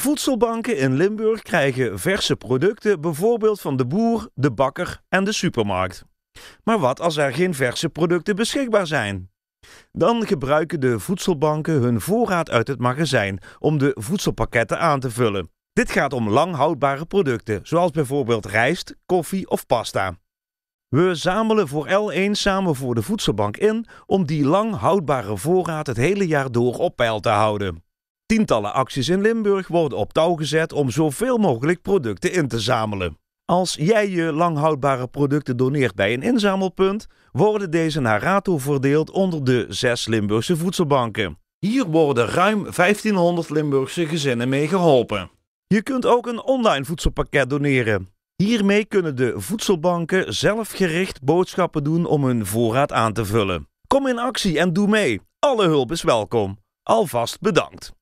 Voedselbanken in Limburg krijgen verse producten, bijvoorbeeld van de boer, de bakker en de supermarkt. Maar wat als er geen verse producten beschikbaar zijn? Dan gebruiken de voedselbanken hun voorraad uit het magazijn om de voedselpakketten aan te vullen. Dit gaat om lang houdbare producten, zoals bijvoorbeeld rijst, koffie of pasta. We zamelen voor L1 samen voor de voedselbank in om die lang houdbare voorraad het hele jaar door op peil te houden. Tientallen acties in Limburg worden op touw gezet om zoveel mogelijk producten in te zamelen. Als jij je langhoudbare producten doneert bij een inzamelpunt, worden deze naar rato verdeeld onder de zes Limburgse voedselbanken. Hier worden ruim 1500 Limburgse gezinnen mee geholpen. Je kunt ook een online voedselpakket doneren. Hiermee kunnen de voedselbanken zelfgericht boodschappen doen om hun voorraad aan te vullen. Kom in actie en doe mee. Alle hulp is welkom. Alvast bedankt.